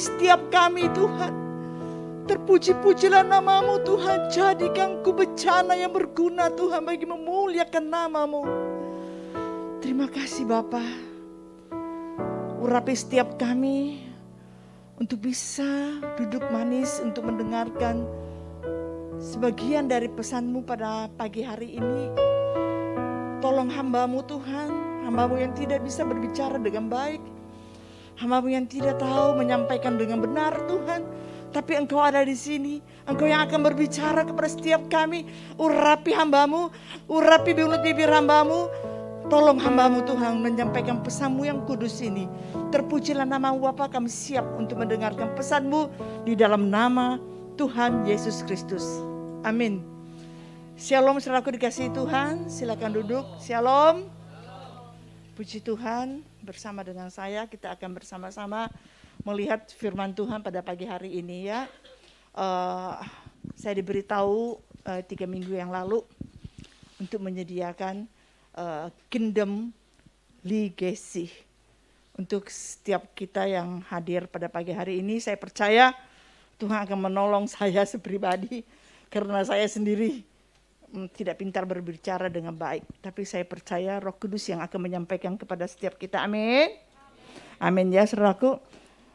setiap kami Tuhan. Terpuji-pujilah namamu Tuhan. Jadikan ku bencana yang berguna Tuhan bagi memuliakan namamu. Terima kasih Bapa. Urapi setiap kami untuk bisa duduk manis untuk mendengarkan sebagian dari pesanmu pada pagi hari ini. Tolong hambamu Tuhan, hambamu yang tidak bisa berbicara dengan baik, Hambamu yang tidak tahu menyampaikan dengan benar Tuhan. Tapi engkau ada di sini. Engkau yang akan berbicara kepada setiap kami. Urapi hambamu. Urapi mulut bibir hambamu. Tolong hambamu Tuhan menyampaikan pesanmu yang kudus ini. Terpujilah nama Bapa kami siap untuk mendengarkan pesanmu di dalam nama Tuhan Yesus Kristus. Amin. Shalom selaku dikasih Tuhan. Silakan duduk. Shalom. Puji Tuhan bersama dengan saya. Kita akan bersama-sama melihat firman Tuhan pada pagi hari ini ya. Uh, saya diberitahu uh, tiga minggu yang lalu untuk menyediakan uh, kingdom legacy untuk setiap kita yang hadir pada pagi hari ini. Saya percaya Tuhan akan menolong saya pribadi karena saya sendiri Mm, tidak pintar berbicara dengan baik, tapi saya percaya Roh Kudus yang akan menyampaikan kepada setiap kita. Amin. Amin ya saudaraku.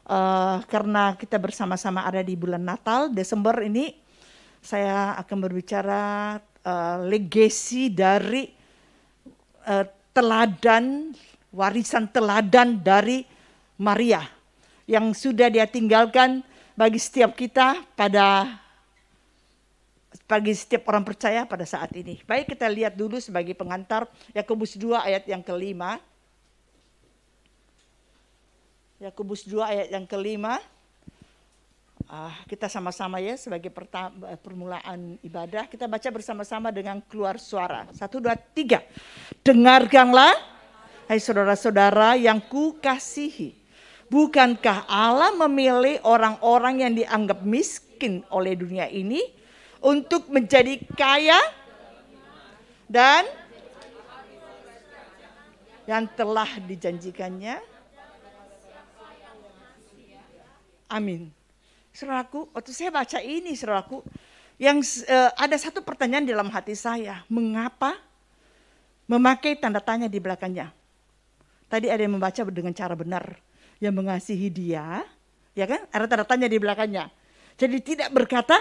Uh, karena kita bersama-sama ada di bulan Natal, Desember ini saya akan berbicara uh, legasi dari uh, teladan warisan teladan dari Maria yang sudah dia tinggalkan bagi setiap kita pada bagi setiap orang percaya pada saat ini. Baik kita lihat dulu sebagai pengantar Yakobus 2 ayat yang kelima. Yakobus 2 ayat yang kelima. Ah, kita sama-sama ya sebagai eh, permulaan ibadah. Kita baca bersama-sama dengan keluar suara. Satu, dua, tiga. Dengarkanlah, hai saudara-saudara yang ku kukasihi. Bukankah Allah memilih orang-orang yang dianggap miskin oleh dunia ini untuk menjadi kaya dan yang telah dijanjikannya. Amin. Seraku, waktu saya baca ini seraku, yang uh, ada satu pertanyaan dalam hati saya, mengapa memakai tanda tanya di belakangnya? Tadi ada yang membaca dengan cara benar, yang mengasihi dia, ya kan? Ada tanda tanya di belakangnya. Jadi tidak berkata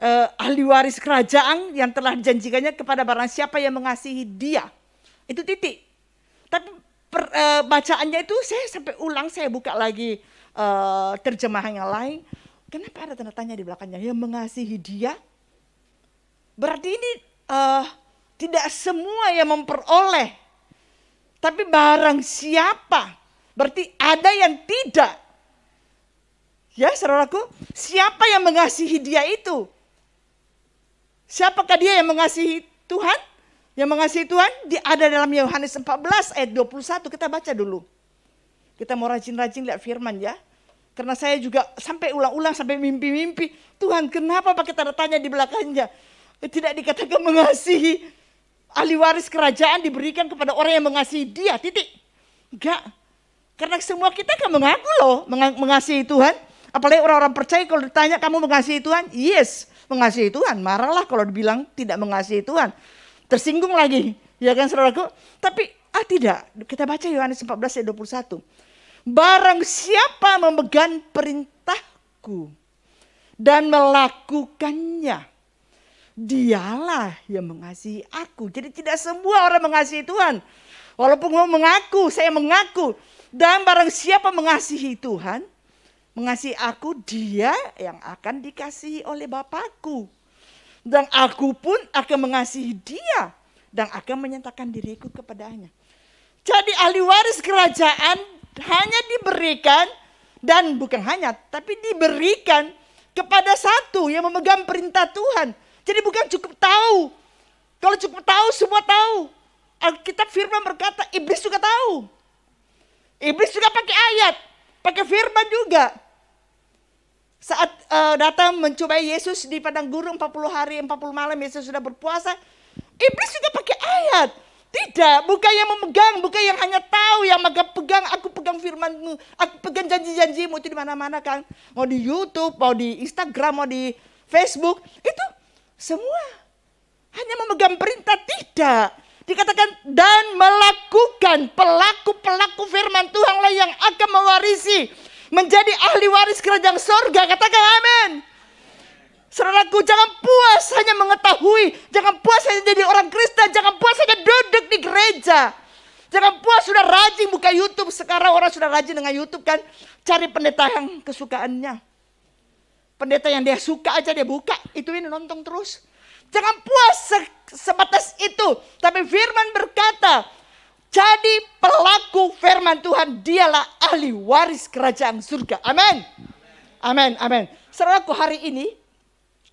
eh, ahli waris kerajaan yang telah dijanjikannya kepada barang siapa yang mengasihi dia. Itu titik. Tapi per, eh, bacaannya itu saya sampai ulang, saya buka lagi eh, terjemahan yang lain. Kenapa ada tanda tanya di belakangnya? Yang mengasihi dia? Berarti ini eh, tidak semua yang memperoleh. Tapi barang siapa? Berarti ada yang tidak. Ya saudaraku, siapa yang mengasihi dia itu? Siapakah dia yang mengasihi Tuhan? Yang mengasihi Tuhan ada dalam Yohanes 14 ayat 21. Kita baca dulu. Kita mau rajin-rajin lihat firman ya. Karena saya juga sampai ulang-ulang sampai mimpi-mimpi. Tuhan kenapa pakai tanda tanya di belakangnya? Tidak dikatakan mengasihi. Ahli waris kerajaan diberikan kepada orang yang mengasihi dia. Titik. Enggak. Karena semua kita kan mengaku loh mengasihi Tuhan. Apalagi orang-orang percaya kalau ditanya kamu mengasihi Tuhan. Yes mengasihi Tuhan. Marahlah kalau dibilang tidak mengasihi Tuhan. Tersinggung lagi. Ya kan saudaraku? Tapi ah tidak. Kita baca Yohanes 14 ayat 21. Barang siapa memegang perintahku dan melakukannya. Dialah yang mengasihi aku. Jadi tidak semua orang mengasihi Tuhan. Walaupun mengaku, saya mengaku. Dan barang siapa mengasihi Tuhan, mengasihi aku dia yang akan dikasihi oleh Bapakku. Dan aku pun akan mengasihi dia dan akan menyatakan diriku kepadanya. Jadi ahli waris kerajaan hanya diberikan dan bukan hanya tapi diberikan kepada satu yang memegang perintah Tuhan. Jadi bukan cukup tahu. Kalau cukup tahu semua tahu. Alkitab firman berkata iblis juga tahu. Iblis juga pakai ayat pakai firman juga. Saat uh, datang mencobai Yesus di padang gurun 40 hari 40 malam Yesus sudah berpuasa, iblis juga pakai ayat. Tidak, bukan yang memegang, bukan yang hanya tahu, yang maga pegang, aku pegang firmanmu, aku pegang janji-janjimu itu di mana-mana kan. Mau di Youtube, mau di Instagram, mau di Facebook, itu semua hanya memegang perintah, tidak. Dikatakan dan melakukan pelaku-pelaku firman Tuhanlah yang akan mewarisi menjadi ahli waris kerajaan sorga. Katakan amin. Saudaraku jangan puas hanya mengetahui, jangan puas hanya jadi orang Kristen, jangan puas hanya duduk di gereja. Jangan puas sudah rajin buka YouTube, sekarang orang sudah rajin dengan YouTube kan. Cari pendeta yang kesukaannya. Pendeta yang dia suka aja dia buka, itu ini nonton terus. Jangan puas sebatas itu. Tapi firman berkata, jadi pelaku firman Tuhan dialah ahli waris kerajaan surga. Amin. Amin, amin. Seraku hari ini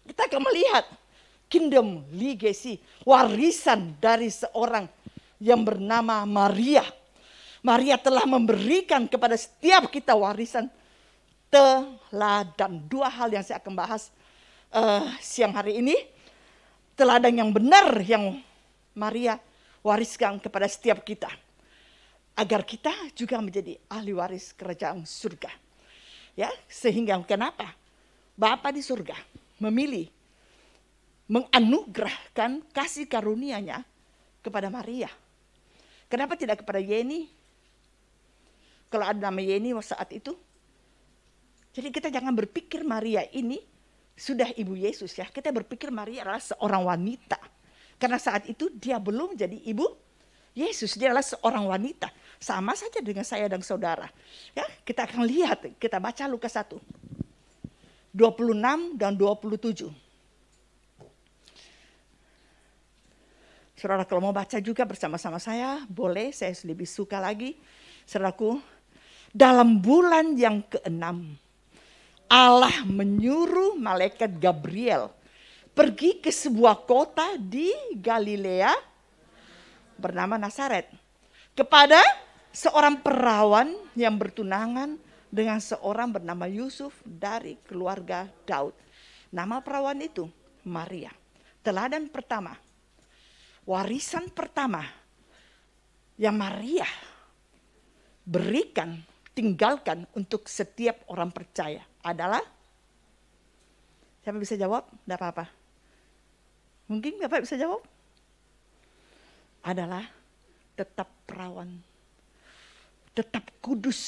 kita akan melihat kingdom legacy, warisan dari seorang yang bernama Maria. Maria telah memberikan kepada setiap kita warisan teladan. Dua hal yang saya akan bahas uh, siang hari ini teladan yang benar yang Maria wariskan kepada setiap kita. Agar kita juga menjadi ahli waris kerajaan surga. Ya, sehingga kenapa? Bapak di surga memilih menganugerahkan kasih karuniaNya kepada Maria. Kenapa tidak kepada Yeni? Kalau ada nama Yeni saat itu. Jadi kita jangan berpikir Maria ini sudah Ibu Yesus ya, kita berpikir Maria adalah seorang wanita. Karena saat itu dia belum jadi Ibu Yesus, dia adalah seorang wanita. Sama saja dengan saya dan saudara. Ya, kita akan lihat, kita baca Lukas 1. 26 dan 27. Saudara kalau mau baca juga bersama-sama saya, boleh saya lebih suka lagi. Saudaraku, dalam bulan yang keenam Allah menyuruh malaikat Gabriel pergi ke sebuah kota di Galilea bernama Nazaret kepada seorang perawan yang bertunangan dengan seorang bernama Yusuf dari keluarga Daud. Nama perawan itu Maria. Teladan pertama, warisan pertama yang Maria berikan, tinggalkan untuk setiap orang percaya adalah siapa bisa jawab? Tidak apa-apa. Mungkin Bapak bisa jawab? Adalah tetap perawan, tetap kudus,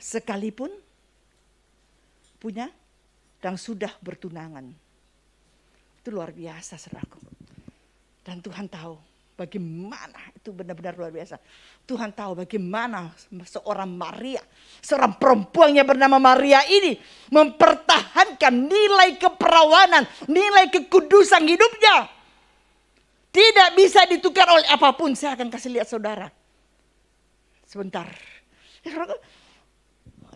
sekalipun punya dan sudah bertunangan. Itu luar biasa, seraku. Dan Tuhan tahu Bagaimana itu benar-benar luar biasa. Tuhan tahu bagaimana seorang Maria, seorang perempuan yang bernama Maria ini mempertahankan nilai keperawanan, nilai kekudusan hidupnya. Tidak bisa ditukar oleh apapun. Saya akan kasih lihat saudara. Sebentar. Ya,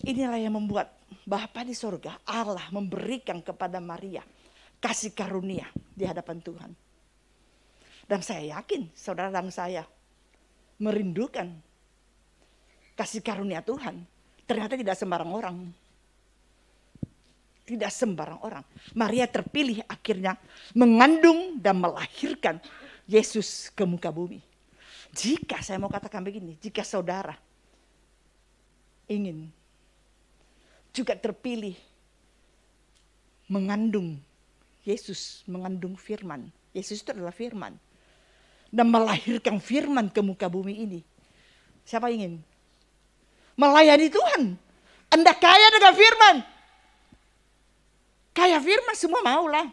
inilah yang membuat Bapa di surga, Allah memberikan kepada Maria kasih karunia di hadapan Tuhan. Dan saya yakin saudara dan saya merindukan kasih karunia Tuhan. Ternyata tidak sembarang orang. Tidak sembarang orang. Maria terpilih akhirnya mengandung dan melahirkan Yesus ke muka bumi. Jika saya mau katakan begini, jika saudara ingin juga terpilih mengandung Yesus, mengandung firman. Yesus itu adalah firman dan melahirkan firman ke muka bumi ini. Siapa ingin? Melayani Tuhan. Anda kaya dengan firman. Kaya firman semua maulah.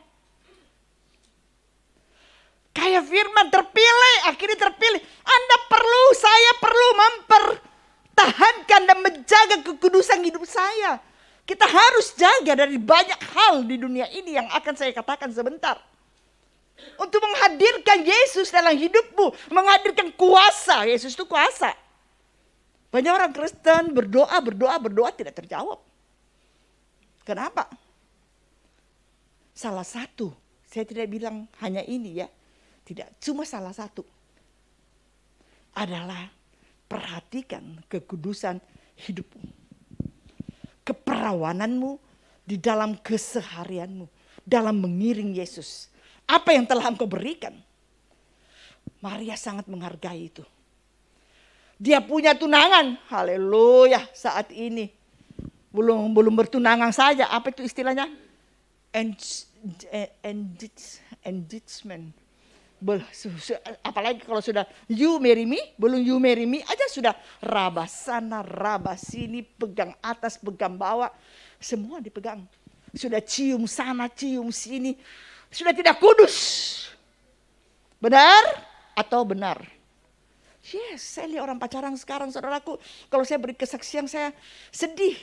Kaya firman terpilih, akhirnya terpilih. Anda perlu, saya perlu mempertahankan dan menjaga kekudusan hidup saya. Kita harus jaga dari banyak hal di dunia ini yang akan saya katakan sebentar. Untuk menghadirkan Yesus dalam hidupmu. Menghadirkan kuasa. Yesus itu kuasa. Banyak orang Kristen berdoa, berdoa, berdoa tidak terjawab. Kenapa? Salah satu. Saya tidak bilang hanya ini ya. Tidak, cuma salah satu. Adalah perhatikan kekudusan hidupmu. Keperawananmu di dalam keseharianmu. Dalam mengiring Yesus. Apa yang telah engkau berikan? Maria sangat menghargai itu. Dia punya tunangan, haleluya saat ini. Belum belum bertunangan saja, apa itu istilahnya? Eh, engagement. Apalagi kalau sudah you marry me, belum you marry me aja sudah raba sana, raba sini, pegang atas, pegang bawah. Semua dipegang. Sudah cium sana, cium sini sudah tidak kudus. Benar atau benar? Yes, saya lihat orang pacaran sekarang saudaraku. Kalau saya beri kesaksian saya sedih.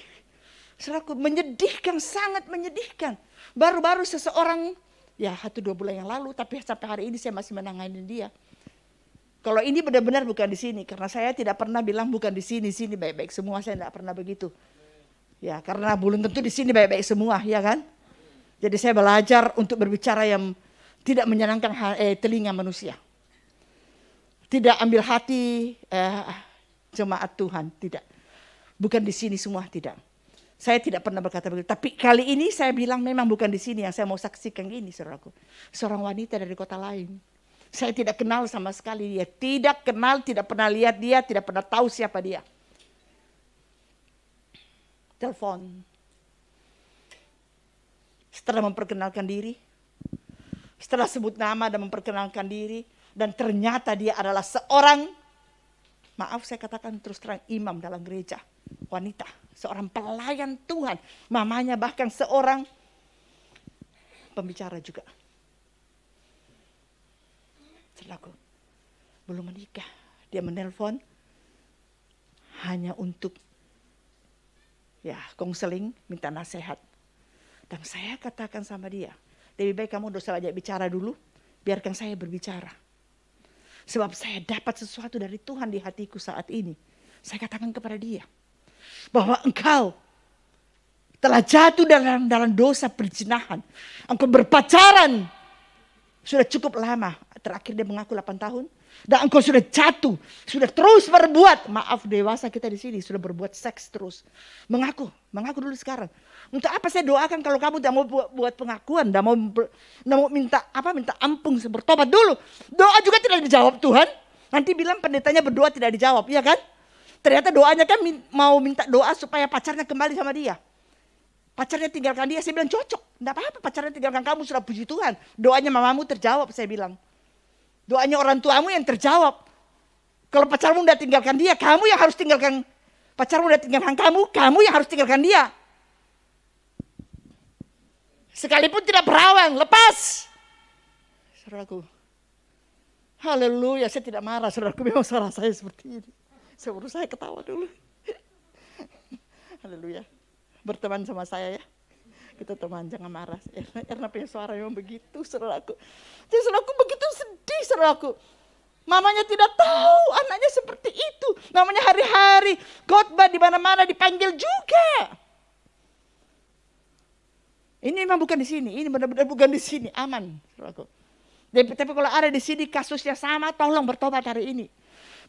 Saudaraku menyedihkan, sangat menyedihkan. Baru-baru seseorang, ya satu dua bulan yang lalu, tapi sampai hari ini saya masih menangani dia. Kalau ini benar-benar bukan di sini, karena saya tidak pernah bilang bukan di sini, sini baik-baik semua, saya tidak pernah begitu. Ya, karena belum tentu di sini baik-baik semua, ya kan? Jadi saya belajar untuk berbicara yang tidak menyenangkan eh, telinga manusia. Tidak ambil hati eh, jemaat Tuhan, tidak. Bukan di sini semua, tidak. Saya tidak pernah berkata begitu. Tapi kali ini saya bilang memang bukan di sini yang saya mau saksikan ini, saudaraku. Seorang wanita dari kota lain. Saya tidak kenal sama sekali dia. Tidak kenal, tidak pernah lihat dia, tidak pernah tahu siapa dia. Telepon setelah memperkenalkan diri, setelah sebut nama dan memperkenalkan diri, dan ternyata dia adalah seorang, maaf saya katakan terus terang, imam dalam gereja, wanita, seorang pelayan Tuhan, mamanya bahkan seorang pembicara juga. Selaku belum menikah, dia menelpon hanya untuk ya konseling, minta nasihat. Dan saya katakan sama dia, lebih baik kamu dosa aja bicara dulu, biarkan saya berbicara. Sebab saya dapat sesuatu dari Tuhan di hatiku saat ini. Saya katakan kepada dia, bahwa engkau telah jatuh dalam dalam dosa perzinahan. Engkau berpacaran sudah cukup lama. Terakhir dia mengaku 8 tahun. Dan engkau sudah jatuh, sudah terus berbuat. Maaf dewasa kita di sini sudah berbuat seks terus. Mengaku, mengaku dulu sekarang. Untuk apa saya doakan kalau kamu tidak mau buat, pengakuan, tidak mau, tidak mau minta apa minta ampun, bertobat dulu. Doa juga tidak dijawab Tuhan. Nanti bilang pendetanya berdoa tidak dijawab, iya kan? Ternyata doanya kan mau minta doa supaya pacarnya kembali sama dia. Pacarnya tinggalkan dia, saya bilang cocok. Tidak apa-apa pacarnya tinggalkan kamu, sudah puji Tuhan. Doanya mamamu terjawab, saya bilang. Doanya orang tuamu yang terjawab. Kalau pacarmu udah tinggalkan dia, kamu yang harus tinggalkan pacarmu udah tinggalkan kamu, kamu yang harus tinggalkan dia. Sekalipun tidak perawan lepas. Saudaraku, haleluya, saya tidak marah, saudaraku memang salah saya seperti ini. Saya urus saya ketawa dulu. haleluya, berteman sama saya ya kita teman jangan marah Erna, Erna punya suara memang begitu saudaraku jadi saudaraku begitu sedih sedih saudaraku. Mamanya tidak tahu anaknya seperti itu. Namanya hari-hari khotbah di mana-mana dipanggil juga. Ini memang bukan di sini, ini benar-benar bukan di sini, aman. Tapi, Tapi kalau ada di sini kasusnya sama, tolong bertobat hari ini.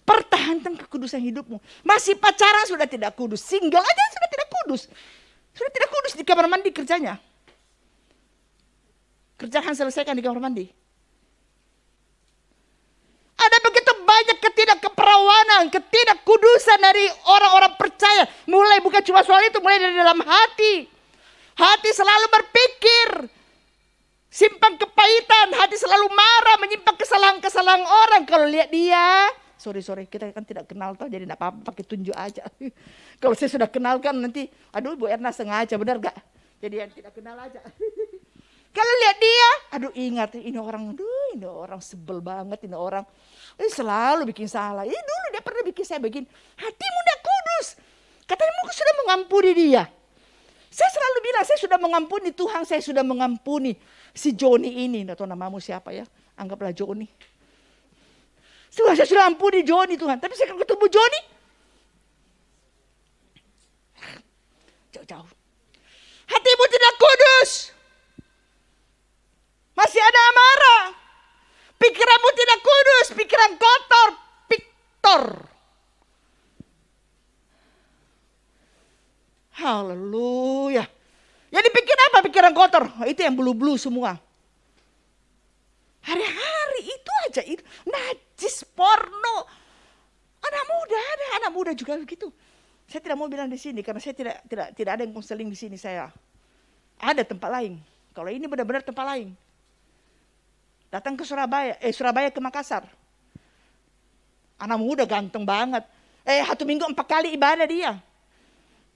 Pertahankan kekudusan hidupmu. Masih pacaran sudah tidak kudus, single aja sudah tidak kudus. Sudah tidak kudus di kamar mandi kerjanya. Kerjaan selesaikan di kamar mandi. Ada begitu banyak ketidakkeperawanan, ketidakkudusan dari orang-orang percaya. Mulai bukan cuma soal itu, mulai dari dalam hati. Hati selalu berpikir. Simpang kepahitan, hati selalu marah, menyimpang kesalahan-kesalahan orang. Kalau lihat dia, sorry sorry kita kan tidak kenal tuh, jadi tidak apa-apa pakai tunjuk aja kalau saya sudah kenal kan nanti aduh Bu Erna sengaja benar gak jadi yang tidak kenal aja kalau lihat dia aduh ingat ini orang aduh ini orang sebel banget ini orang. Ini selalu bikin salah. Ini dulu dia pernah bikin saya begini. Hatimu tidak kudus. Katanya mungkin sudah mengampuni dia. Saya selalu bilang saya sudah mengampuni Tuhan. Saya sudah mengampuni si Joni ini. Atau namamu siapa ya. Anggaplah Joni. Tuhan saya sudah ampuni Joni Tuhan. Tapi saya ketemu Joni. Jauh-jauh. Hatimu tidak kudus. Masih ada amarah. Pikiranmu tidak kudus, pikiran kotor, piktor. Haleluya. Jadi pikir apa pikiran kotor? Itu yang bulu-bulu semua. Hari-hari itu aja itu najis porno. Anak muda ada, anak muda juga begitu. Saya tidak mau bilang di sini karena saya tidak tidak tidak ada yang konseling di sini saya. Ada tempat lain. Kalau ini benar-benar tempat lain datang ke Surabaya, eh Surabaya ke Makassar. Anak muda ganteng banget. Eh satu minggu empat kali ibadah dia.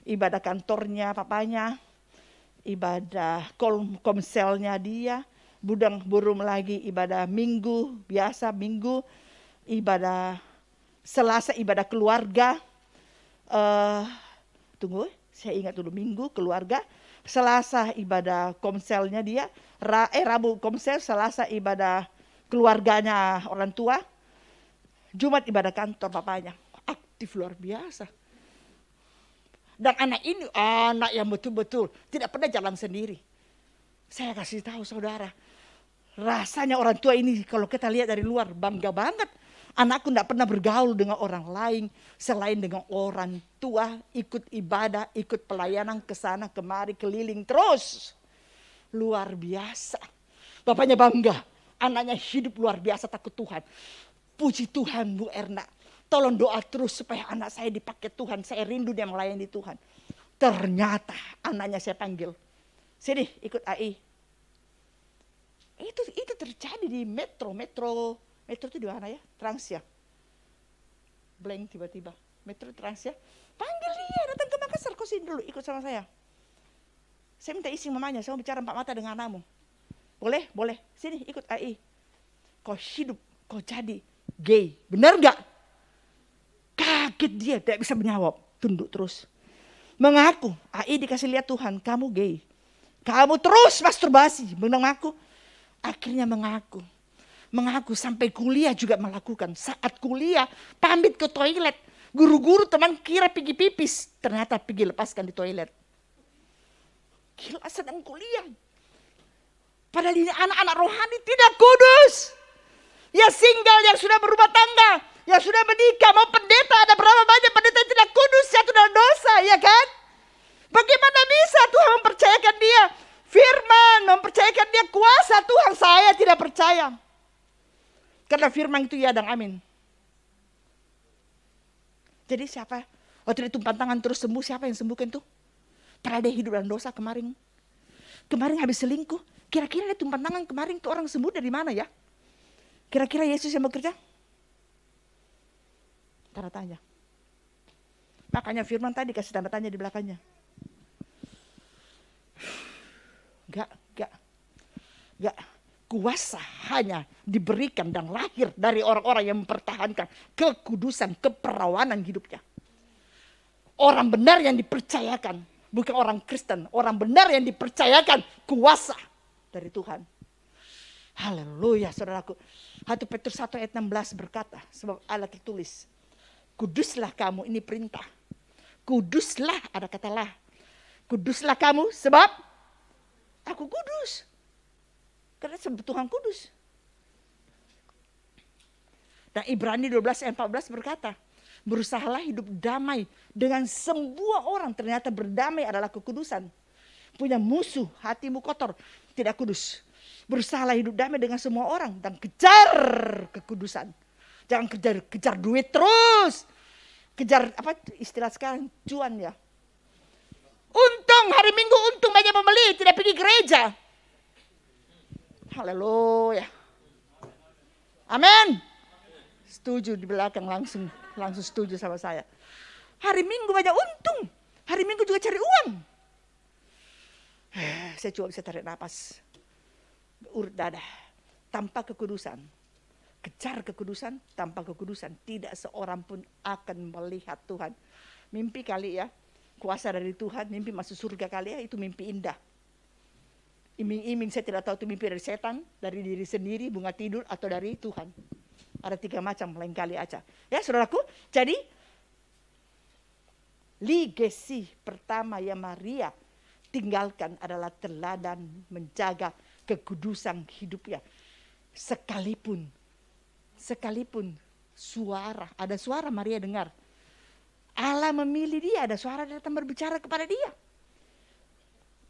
Ibadah kantornya papanya, ibadah kom komselnya dia, budang burung lagi ibadah minggu, biasa minggu, ibadah selasa ibadah keluarga. Uh, tunggu, eh, saya ingat dulu minggu keluarga, Selasa ibadah komselnya dia, Ra, eh Rabu komsel, Selasa ibadah keluarganya orang tua, Jumat ibadah kantor papanya. Aktif luar biasa. Dan anak ini anak yang betul-betul tidak pernah jalan sendiri. Saya kasih tahu saudara, rasanya orang tua ini kalau kita lihat dari luar bangga banget Anakku tidak pernah bergaul dengan orang lain selain dengan orang tua, ikut ibadah, ikut pelayanan ke sana kemari keliling terus. Luar biasa. Bapaknya bangga, anaknya hidup luar biasa takut Tuhan. Puji Tuhan Bu Erna. Tolong doa terus supaya anak saya dipakai Tuhan. Saya rindu dia melayani Tuhan. Ternyata anaknya saya panggil. Sini ikut AI. Itu itu terjadi di metro, metro metro itu di mana ya trans ya blank tiba-tiba metro trans ya panggil dia datang ke Makassar kau sini dulu ikut sama saya saya minta izin mamanya saya mau bicara empat mata dengan anakmu. boleh boleh sini ikut AI kau hidup kau jadi gay benar nggak kaget dia tidak bisa menjawab tunduk terus mengaku AI dikasih lihat Tuhan kamu gay kamu terus masturbasi menang akhirnya mengaku mengaku sampai kuliah juga melakukan. Saat kuliah pamit ke toilet. Guru-guru teman kira pergi pipis, ternyata pergi lepaskan di toilet. Gila sedang kuliah. Padahal ini anak-anak rohani tidak kudus. Ya single yang sudah berubah tangga, yang sudah menikah, mau pendeta, ada berapa banyak pendeta yang tidak kudus, yang sudah dosa, ya kan? Bagaimana bisa Tuhan mempercayakan dia firman, mempercayakan dia kuasa Tuhan, saya tidak percaya. Karena firman itu ya dan amin. Jadi siapa? Waktu ditumpang tangan terus sembuh, siapa yang sembuhkan tuh? Pernah dia hidup dalam dosa kemarin. Kemarin habis selingkuh. Kira-kira dia tumpang tangan kemarin tuh orang sembuh dari mana ya? Kira-kira Yesus yang bekerja? Tanda tanya. Makanya firman tadi kasih tanda tanya di belakangnya. Enggak, enggak, enggak kuasa hanya diberikan dan lahir dari orang-orang yang mempertahankan kekudusan, keperawanan hidupnya. Orang benar yang dipercayakan, bukan orang Kristen. Orang benar yang dipercayakan kuasa dari Tuhan. Haleluya saudaraku. 1 Petrus 1 ayat 16 berkata, sebab Allah tertulis, kuduslah kamu, ini perintah. Kuduslah, ada katalah. Kuduslah kamu sebab aku kudus. Karena Tuhan kudus. Dan Ibrani 12 ayat 14 berkata, berusahalah hidup damai dengan semua orang. Ternyata berdamai adalah kekudusan. Punya musuh, hatimu kotor, tidak kudus. Berusahalah hidup damai dengan semua orang dan kejar kekudusan. Jangan kejar kejar duit terus. Kejar apa istilah sekarang cuan ya. Untung hari Minggu untung banyak pembeli, tidak pergi gereja. Haleluya. Amin. Setuju di belakang langsung langsung setuju sama saya. Hari Minggu banyak untung. Hari Minggu juga cari uang. Eh, saya cuma bisa tarik nafas, Urut dada. Tanpa kekudusan. Kejar kekudusan, tanpa kekudusan. Tidak seorang pun akan melihat Tuhan. Mimpi kali ya. Kuasa dari Tuhan, mimpi masuk surga kali ya, itu mimpi indah iming-iming saya tidak tahu itu mimpi dari setan, dari diri sendiri, bunga tidur, atau dari Tuhan. Ada tiga macam lain kali aja. Ya saudaraku, jadi legacy pertama yang Maria tinggalkan adalah teladan menjaga kekudusan hidupnya. Sekalipun, sekalipun suara, ada suara Maria dengar. Allah memilih dia, ada suara datang berbicara kepada dia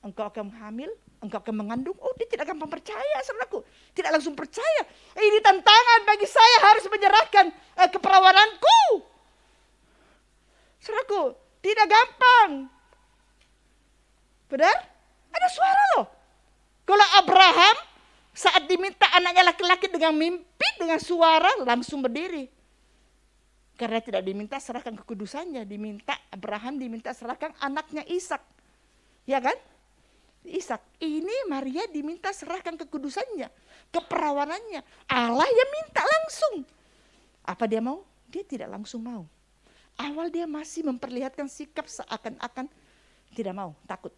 engkau akan hamil, engkau akan mengandung. Oh, dia tidak gampang percaya, saudaraku. Tidak langsung percaya. Eh, ini tantangan bagi saya harus menyerahkan eh, keperawananku. Saudaraku, tidak gampang. Benar? Ada suara loh. Kalau Abraham saat diminta anaknya laki-laki dengan mimpi, dengan suara langsung berdiri. Karena tidak diminta serahkan kekudusannya, diminta Abraham diminta serahkan anaknya Ishak. Ya kan? Ishak. Ini Maria diminta serahkan kekudusannya, keperawanannya. Allah yang minta langsung. Apa dia mau? Dia tidak langsung mau. Awal dia masih memperlihatkan sikap seakan-akan tidak mau, takut.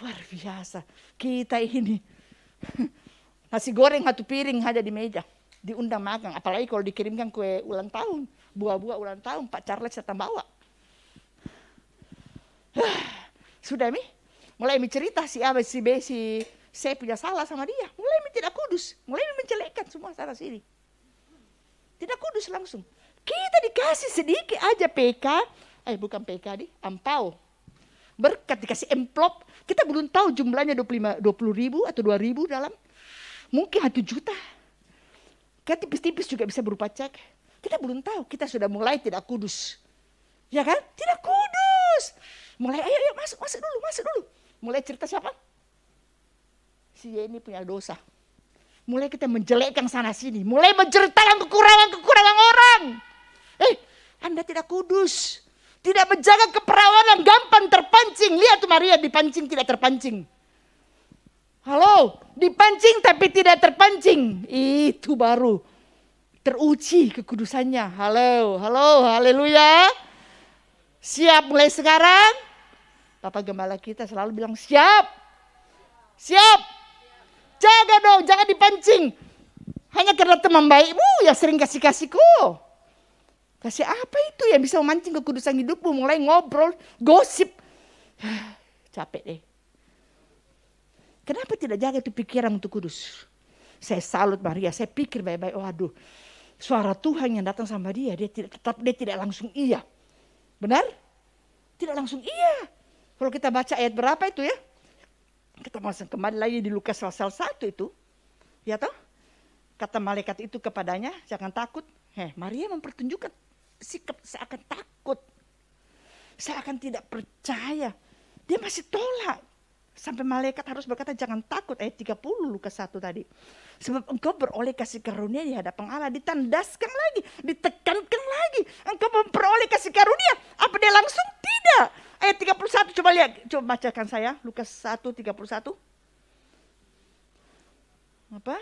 Luar biasa. Kita ini nasi goreng satu piring ada di meja diundang makan. Apalagi kalau dikirimkan kue ulang tahun, buah-buah ulang tahun, Pak Charles datang bawa. Sudah nih? mulai mencerita si A, si B, si C punya salah sama dia. Mulai tidak kudus, mulai mencelekkan semua sana sini. Tidak kudus langsung. Kita dikasih sedikit aja PK, eh bukan PK di, ampau. Berkat dikasih emplop, kita belum tahu jumlahnya 25, 20 ribu atau 2 ribu dalam. Mungkin 1 juta. kita tipis-tipis juga bisa berupa cek. Kita belum tahu, kita sudah mulai tidak kudus. Ya kan? Tidak kudus. Mulai ayo, ayo masuk, masuk dulu, masuk dulu. Mulai cerita siapa? Si ini punya dosa. Mulai kita menjelekkan sana sini. Mulai menceritakan kekurangan-kekurangan orang. Eh, Anda tidak kudus. Tidak menjaga keperawanan gampang terpancing. Lihat tuh Maria dipancing tidak terpancing. Halo, dipancing tapi tidak terpancing. Itu baru teruji kekudusannya. Halo, halo, haleluya. Siap mulai sekarang? Bapak Gembala kita selalu bilang siap, siap, jaga dong, jangan dipancing. Hanya karena teman baikmu ya sering kasih kasihku. Kasih apa itu yang bisa memancing kekudusan hidupmu? Mulai ngobrol, gosip. Capek deh. Kenapa tidak jaga itu pikiran untuk kudus? Saya salut Maria, saya pikir baik-baik, oh aduh. Suara Tuhan yang datang sama dia, dia tidak tetap dia tidak langsung iya. Benar? Tidak langsung iya. Kalau kita baca ayat berapa itu ya? Kita masuk kembali lagi di Lukas pasal 1 itu. Ya toh? Kata malaikat itu kepadanya, jangan takut. Heh, Maria mempertunjukkan sikap akan takut. Saya akan tidak percaya. Dia masih tolak. Sampai malaikat harus berkata jangan takut ayat 30 Lukas 1 tadi. Sebab engkau beroleh kasih karunia di hadapan Allah. Ditandaskan lagi, ditekankan lagi. Engkau memperoleh kasih karunia. Apa dia langsung? Tidak. Eh, Ayat 31 coba lihat, coba bacakan saya Lukas 1 31. Apa?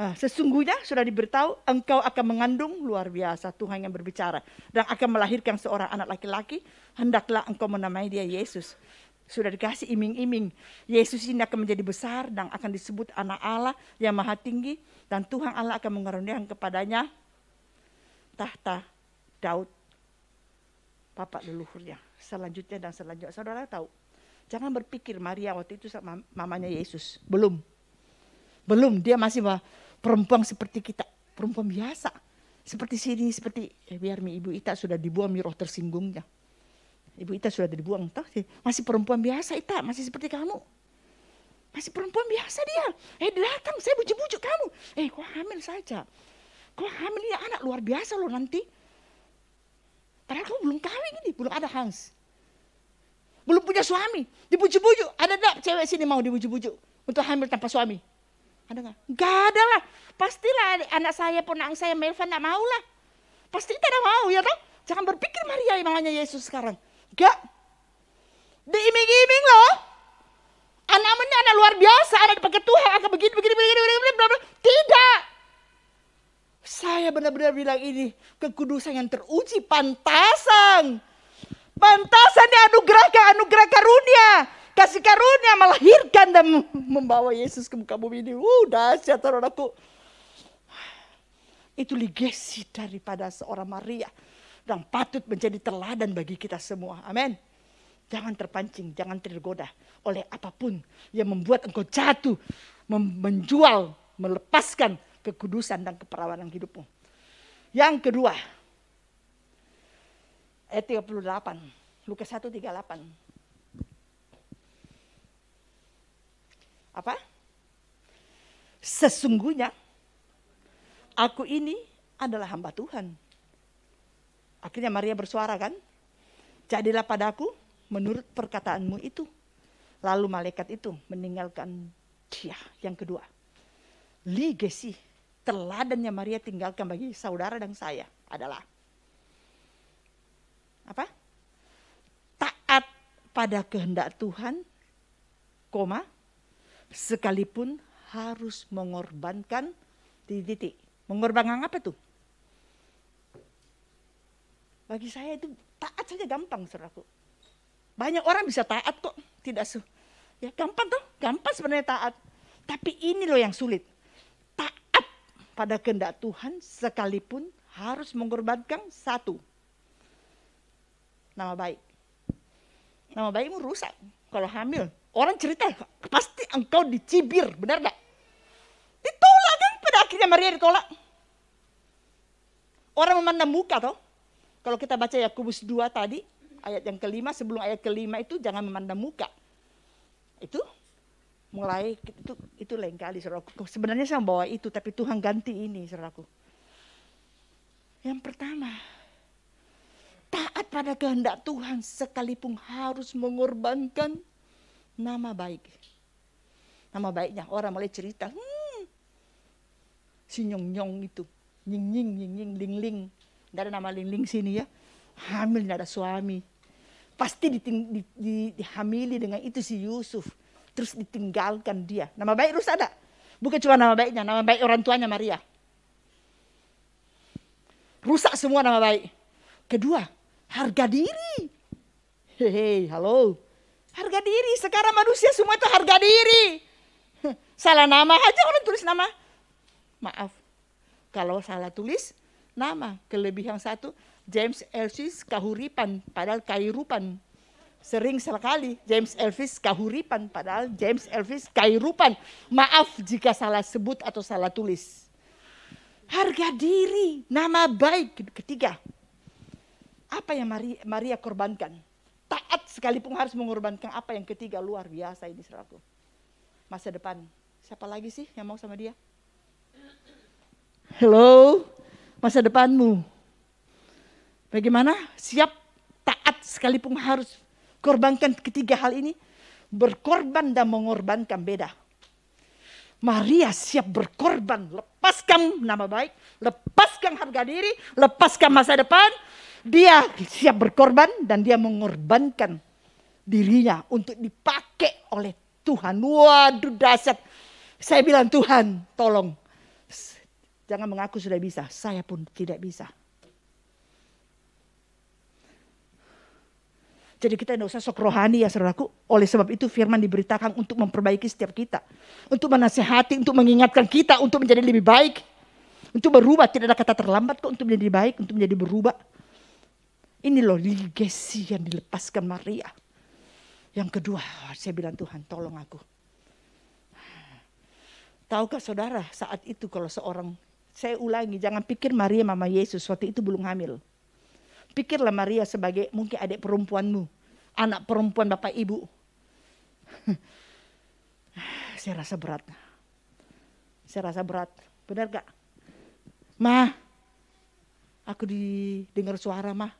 Ah, sesungguhnya sudah diberitahu engkau akan mengandung luar biasa Tuhan yang berbicara dan akan melahirkan seorang anak laki-laki hendaklah engkau menamai dia Yesus sudah dikasih iming-iming Yesus ini akan menjadi besar dan akan disebut anak Allah yang maha tinggi dan Tuhan Allah akan mengaruniakan kepadanya tahta Daud bapak leluhurnya selanjutnya dan selanjutnya saudara tahu jangan berpikir Maria waktu itu sama mamanya Yesus belum belum dia masih perempuan seperti kita perempuan biasa seperti sini seperti eh, biar mi ibu Ita sudah dibuang miroh tersinggungnya ibu Ita sudah dibuang toh masih perempuan biasa Ita masih seperti kamu masih perempuan biasa dia eh datang saya bujuk-bujuk kamu eh kok hamil saja kok hamil ya anak luar biasa loh nanti Padahal kamu belum kawin ini, belum ada Hans. Belum punya suami, dibujuk-bujuk. Ada enggak cewek sini mau dibujuk-bujuk untuk hamil tanpa suami? Ada enggak? Enggak ada lah. Pastilah anak saya, ang saya, Melvin enggak mau lah. Pasti kita enggak mau ya toh. Jangan berpikir Maria mamanya Yesus sekarang. Enggak. Diiming-iming loh. Anak ini anak luar biasa, anak dipakai Tuhan, akan begini, begini, begini, begini, begini, begini. Tidak. Saya benar-benar bilang ini kekudusan yang teruji pantasan. Pantasan yang anugerah ke anugerah karunia. Kasih karunia melahirkan dan membawa Yesus ke muka bumi ini. Uh, dahsyat aku. Itu legasi daripada seorang Maria. Dan patut menjadi teladan bagi kita semua. Amin. Jangan terpancing, jangan tergoda oleh apapun yang membuat engkau jatuh, menjual, melepaskan kekudusan dan keperawanan hidupmu. Yang kedua, ayat 38, Lukas 1, 38. Apa? Sesungguhnya aku ini adalah hamba Tuhan. Akhirnya Maria bersuara kan, jadilah padaku menurut perkataanmu itu. Lalu malaikat itu meninggalkan dia. Yang kedua, Legacy teladan yang Maria tinggalkan bagi saudara dan saya adalah apa? Taat pada kehendak Tuhan, koma, sekalipun harus mengorbankan titik-titik. Mengorbankan apa tuh? Bagi saya itu taat saja gampang, saudaraku. Banyak orang bisa taat kok, tidak su. Ya gampang tuh, gampang sebenarnya taat. Tapi ini loh yang sulit pada kehendak Tuhan sekalipun harus mengorbankan satu. Nama baik. Nama baikmu rusak kalau hamil. Orang cerita, pasti engkau dicibir, benar tak? Ditolak kan, pada akhirnya Maria ditolak. Orang memandang muka toh. Kalau kita baca Yakobus 2 tadi, ayat yang kelima sebelum ayat kelima itu jangan memandang muka. Itu mulai itu itu lain kali saudaraku. Sebenarnya saya membawa itu tapi Tuhan ganti ini saudaraku. Yang pertama, taat pada kehendak Tuhan sekalipun harus mengorbankan nama baik. Nama baiknya orang mulai cerita, hmm, si nyong nyong itu, nying nying nying nying ling ling, nggak ada nama ling ling sini ya, hamil nggak ada suami, pasti diting, di, di, dihamili dengan itu si Yusuf terus ditinggalkan dia. Nama baik rusak ada. Bukan cuma nama baiknya, nama baik orang tuanya Maria. Rusak semua nama baik. Kedua, harga diri. Hei, halo. Harga diri, sekarang manusia semua itu harga diri. Salah nama aja orang tulis nama. Maaf, kalau salah tulis nama. Kelebihan satu, James Elsie Kahuripan, padahal Kairupan sering sekali James Elvis kahuripan padahal James Elvis kairupan. Maaf jika salah sebut atau salah tulis. Harga diri, nama baik. Ketiga, apa yang Maria, Maria korbankan? Taat sekalipun harus mengorbankan apa yang ketiga luar biasa ini seraku. Masa depan, siapa lagi sih yang mau sama dia? Hello, masa depanmu. Bagaimana? Siap taat sekalipun harus Korbankan ketiga hal ini. Berkorban dan mengorbankan beda. Maria siap berkorban. Lepaskan nama baik. Lepaskan harga diri. Lepaskan masa depan. Dia siap berkorban dan dia mengorbankan dirinya untuk dipakai oleh Tuhan. Waduh dasar, Saya bilang Tuhan tolong. Jangan mengaku sudah bisa. Saya pun tidak bisa. Jadi kita tidak usah sok rohani ya saudaraku. Oleh sebab itu firman diberitakan untuk memperbaiki setiap kita. Untuk menasehati, untuk mengingatkan kita untuk menjadi lebih baik. Untuk berubah, tidak ada kata terlambat kok untuk menjadi baik, untuk menjadi berubah. Ini loh legasi yang dilepaskan Maria. Yang kedua, saya bilang Tuhan tolong aku. Tahukah saudara saat itu kalau seorang, saya ulangi jangan pikir Maria mama Yesus waktu itu belum hamil. Pikirlah Maria sebagai mungkin adik perempuanmu, anak perempuan bapak ibu. Saya rasa berat. Saya rasa berat. Benar gak? Ma, aku didengar suara ma.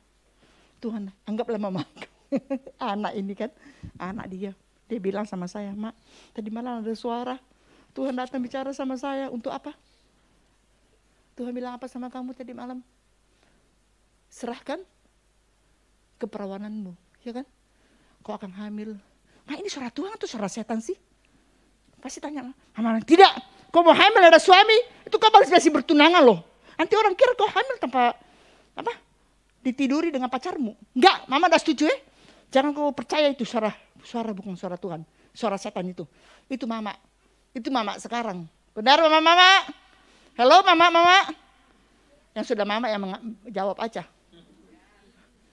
Tuhan, anggaplah mama anak ini kan, anak dia. Dia bilang sama saya, Ma. tadi malam ada suara. Tuhan datang bicara sama saya untuk apa? Tuhan bilang apa sama kamu tadi malam? serahkan keperawananmu, ya kan? Kau akan hamil? Nah ini suara Tuhan atau suara setan sih? Pasti tanya, Amalan tidak. Kau mau hamil ada suami, itu kau balas masih bertunangan loh. Nanti orang kira kau hamil tanpa apa? Ditiduri dengan pacarmu. Enggak, mama udah setuju ya. Jangan kau percaya itu suara suara bukan suara Tuhan, suara setan itu. Itu mama. Itu mama sekarang. Benar mama mama? Halo mama mama? Yang sudah mama yang jawab aja.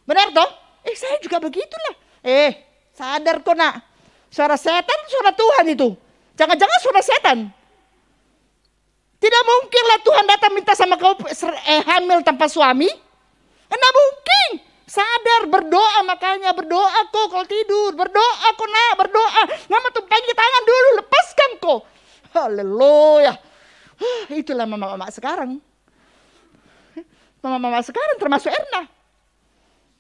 Benar toh? Eh saya juga begitulah. Eh sadar kok nak. Suara setan, suara Tuhan itu. Jangan-jangan suara setan. Tidak mungkinlah Tuhan datang minta sama kau eh, hamil tanpa suami. Enggak eh, mungkin. Sadar berdoa makanya berdoa kok kalau tidur berdoa kok nak berdoa mama tumpangi tangan dulu lepaskan kok haleluya itulah mama-mama sekarang mama-mama sekarang termasuk Erna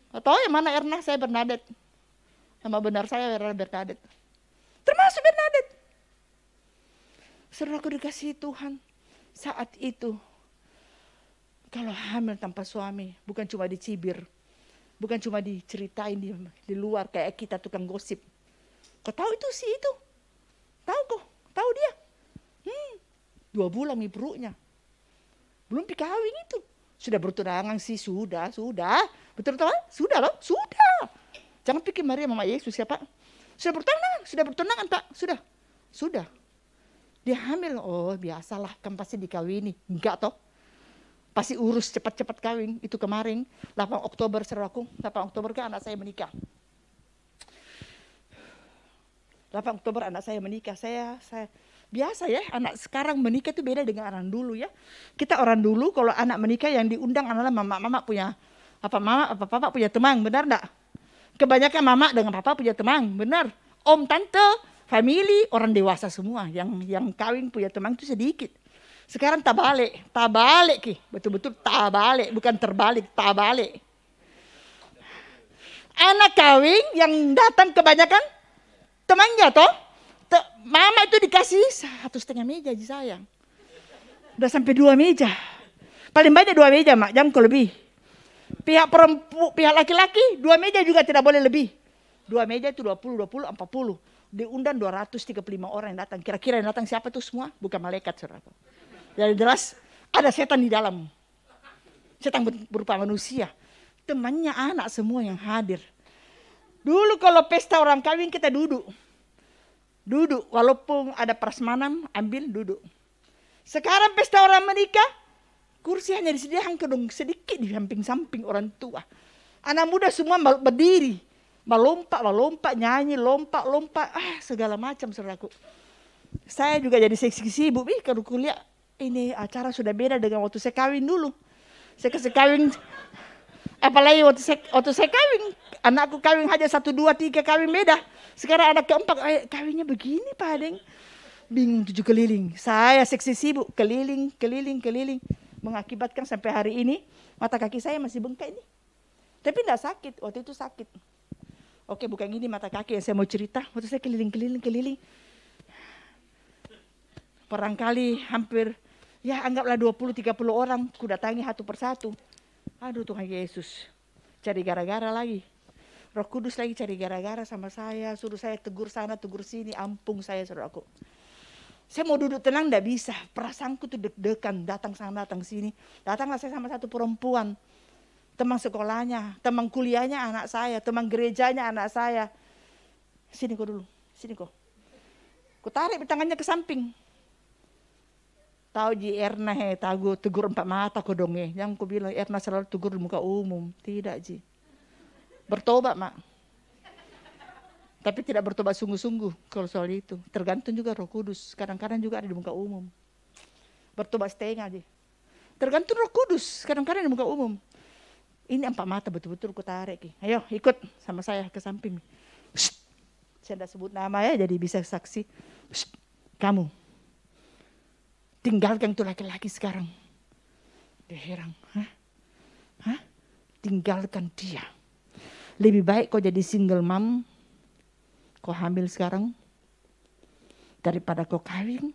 Gak tahu yang mana Erna saya bernadet sama benar saya Erna bernadet Termasuk Seru aku dikasih Tuhan saat itu. Kalau hamil tanpa suami, bukan cuma dicibir. Bukan cuma diceritain di, di luar kayak kita tukang gosip. Kau tahu itu sih itu? Tahu kok, tahu dia. Hmm, dua bulan ibunya. Belum dikawin itu. Sudah bertunangan sih, sudah, sudah. Betul teman? Sudah loh, sudah. Jangan pikir Maria mama Yesus siapa Sudah bertunangan, sudah bertunangan Pak, sudah. Sudah. Dia hamil, oh biasalah kan pasti dikawini. Enggak toh, pasti urus cepat-cepat kawin. Itu kemarin 8 Oktober seraku 8 Oktober kan anak saya menikah. 8 Oktober anak saya menikah. Saya saya biasa ya anak sekarang menikah itu beda dengan orang dulu ya. Kita orang dulu kalau anak menikah yang diundang adalah mama-mama punya apa mama apa papa punya teman, benar enggak? Kebanyakan mama dengan papa punya teman, benar. Om, tante, family, orang dewasa semua yang yang kawin punya teman itu sedikit. Sekarang tak tak balik ki, betul-betul tak balik bukan terbalik, tak balik Anak kawin yang datang kebanyakan temannya toh, mama itu dikasih satu setengah meja aja sayang. Udah sampai dua meja. Paling banyak dua meja mak, jam kalau lebih. Pihak perempu, pihak laki-laki dua meja juga tidak boleh lebih. Dua meja itu 20, 20, 40. Diundang 235 orang yang datang. Kira-kira yang datang siapa itu semua? Bukan malaikat saudara. Jadi jelas ada setan di dalam. Setan berupa manusia. Temannya anak semua yang hadir. Dulu kalau pesta orang kawin kita duduk Duduk, walaupun ada prasmanan, ambil duduk. Sekarang pesta orang menikah, kursi hanya disediakan kedung sedikit di samping-samping orang tua. Anak muda semua berdiri, melompat, melompat, nyanyi, lompat, lompat, ah segala macam saudaraku. Saya juga jadi seksi sibuk, ih kalau kuliah ini acara sudah beda dengan waktu saya kawin dulu. Saya kasih kawin, apalagi waktu saya, waktu saya kawin, anakku kawin hanya satu, dua, tiga kawin beda sekarang anak keempat eh, kawinnya begini paling Adeng. Bingung tujuh keliling. Saya seksi sibuk keliling, keliling, keliling. Mengakibatkan sampai hari ini mata kaki saya masih bengkak ini. Tapi tidak sakit, waktu itu sakit. Oke bukan ini mata kaki yang saya mau cerita. Waktu saya keliling, keliling, keliling. Perangkali hampir ya anggaplah 20-30 orang kudatangi satu persatu. Aduh Tuhan Yesus, cari gara-gara lagi. Roh Kudus lagi cari gara-gara sama saya, suruh saya tegur sana, tegur sini, ampung saya suruh aku. Saya mau duduk tenang ndak bisa, perasaanku tuh deg-degan, datang sana, datang sini. Datanglah saya sama satu perempuan, teman sekolahnya, teman kuliahnya anak saya, teman gerejanya anak saya. Sini kok dulu, sini kok. Ku tarik tangannya ke samping. Tahu ji Erna he, tahu tegur empat mata kok dong ya. Yang ku bilang Erna selalu tegur di muka umum. Tidak ji Bertobat, Mak. Tapi tidak bertobat sungguh-sungguh kalau soal itu. Tergantung juga roh kudus. Kadang-kadang juga ada di muka umum. Bertobat setengah aja. Tergantung roh kudus. Kadang-kadang di muka umum. Ini empat mata betul-betul ku tarik. Ayo ikut sama saya ke samping. Shh. Saya tidak sebut nama ya jadi bisa saksi. Shh. Kamu. Tinggalkan tuh laki-laki sekarang. Dia herang, Hah? Hah? Tinggalkan dia lebih baik kau jadi single mom, kau hamil sekarang, daripada kau kawin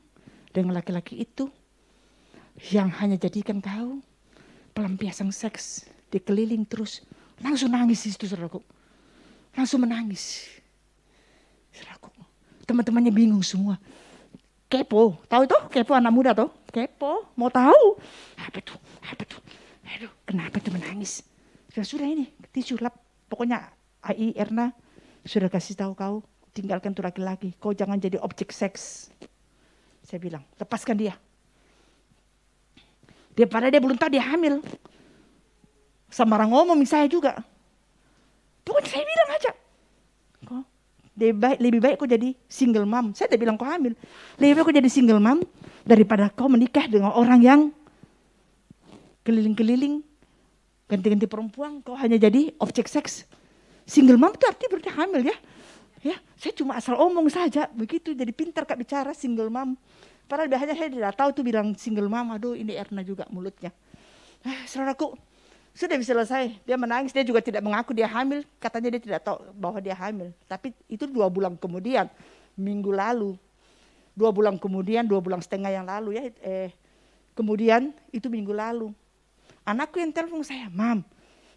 dengan laki-laki itu yang hanya jadikan kau pelampiasan seks dikeliling terus langsung nangis itu situ saudaraku langsung menangis saudaraku teman-temannya bingung semua kepo tahu itu kepo anak muda tuh kepo mau tahu apa tuh apa tuh aduh kenapa tuh menangis sudah ya sudah ini tisu lap pokoknya AI Erna sudah kasih tahu kau tinggalkan tuh laki-laki kau jangan jadi objek seks saya bilang lepaskan dia dia pada dia belum tahu dia hamil Sama orang ngomong saya juga pokoknya saya bilang aja Kau lebih baik lebih baik kau jadi single mom saya tidak bilang kau hamil lebih baik kau jadi single mom daripada kau menikah dengan orang yang keliling-keliling ganti-ganti perempuan kau hanya jadi objek seks single mom itu arti berarti hamil ya ya saya cuma asal omong saja begitu jadi pintar kak bicara single mom padahal biasanya saya tidak tahu tuh bilang single mom aduh ini Erna juga mulutnya eh, saudaraku sudah bisa selesai dia menangis dia juga tidak mengaku dia hamil katanya dia tidak tahu bahwa dia hamil tapi itu dua bulan kemudian minggu lalu dua bulan kemudian dua bulan setengah yang lalu ya eh kemudian itu minggu lalu Anakku yang telepon saya, Mam,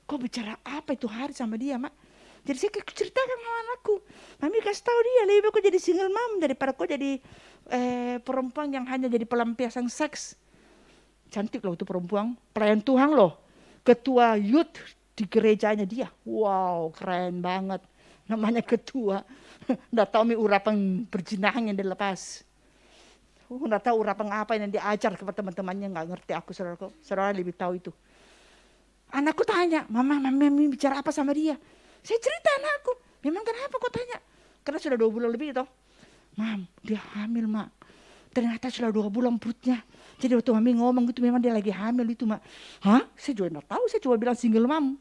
kok bicara apa itu hari sama dia, Mak? Jadi saya ceritakan sama anakku. Mami kasih tahu dia, lebih baik kau jadi single Mam, daripada kau jadi eh, perempuan yang hanya jadi pelampiasan seks. Cantik loh itu perempuan, pelayan Tuhan loh. Ketua youth di gerejanya dia. Wow, keren banget. Namanya ketua. Nggak tahu mi urapan berjinahan yang dilepas. Oh, nggak tahu urapan apa yang diajar kepada teman-temannya nggak ngerti aku saudaraku saudara lebih tahu itu anakku tanya mama mami bicara apa sama dia saya cerita anakku memang kenapa kok tanya karena sudah dua bulan lebih itu mam dia hamil mak ternyata sudah dua bulan perutnya jadi waktu mami ngomong gitu memang dia lagi hamil itu mak hah saya juga nggak tahu saya cuma bilang single mam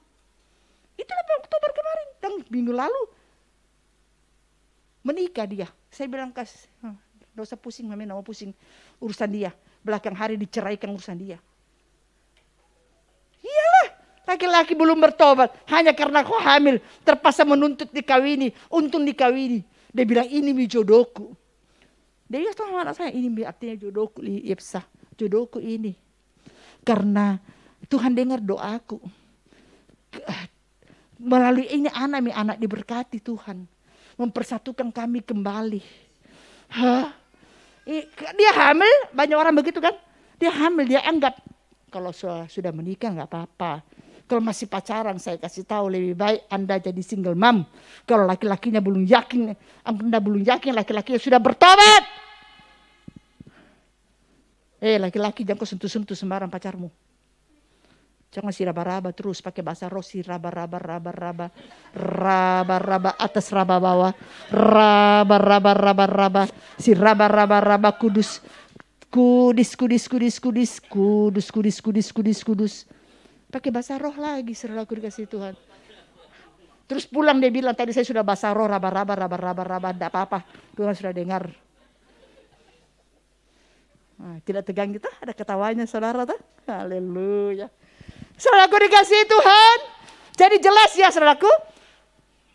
itu 8 Oktober kemarin dan minggu lalu menikah dia saya bilang kas Dosa pusing, mami nama pusing urusan dia. Belakang hari diceraikan urusan dia. Iyalah, laki-laki belum bertobat. Hanya karena kau hamil, terpaksa menuntut dikawini. Untung dikawini. Dia bilang ini mi jodohku. Dia bilang sama anak saya, ini artinya jodohku, Yepsa. Jodohku ini. Karena Tuhan dengar doaku. Melalui ini anak mi anak diberkati Tuhan mempersatukan kami kembali. Hah? dia hamil, banyak orang begitu kan? Dia hamil, dia anggap kalau sudah menikah nggak apa-apa. Kalau masih pacaran saya kasih tahu lebih baik Anda jadi single mom. Kalau laki-lakinya belum yakin, Anda belum yakin laki-lakinya sudah bertobat. Eh laki-laki jangan kau sentuh-sentuh sembarang pacarmu. Jangan si raba-raba terus pakai bahasa roh si raba-raba raba-raba raba-raba atas raba bawah raba-raba raba-raba si raba-raba raba kudus kudis kudis kudis kudis kudus kudis kudis kudis kudus pakai bahasa roh lagi aku dikasih Tuhan terus pulang dia bilang tadi saya sudah bahasa roh raba-raba raba-raba raba tidak apa-apa Tuhan sudah dengar nah, tidak tegang kita ada ketawanya saudara tuh haleluya Saudaraku dikasih Tuhan. Jadi jelas ya saudaraku.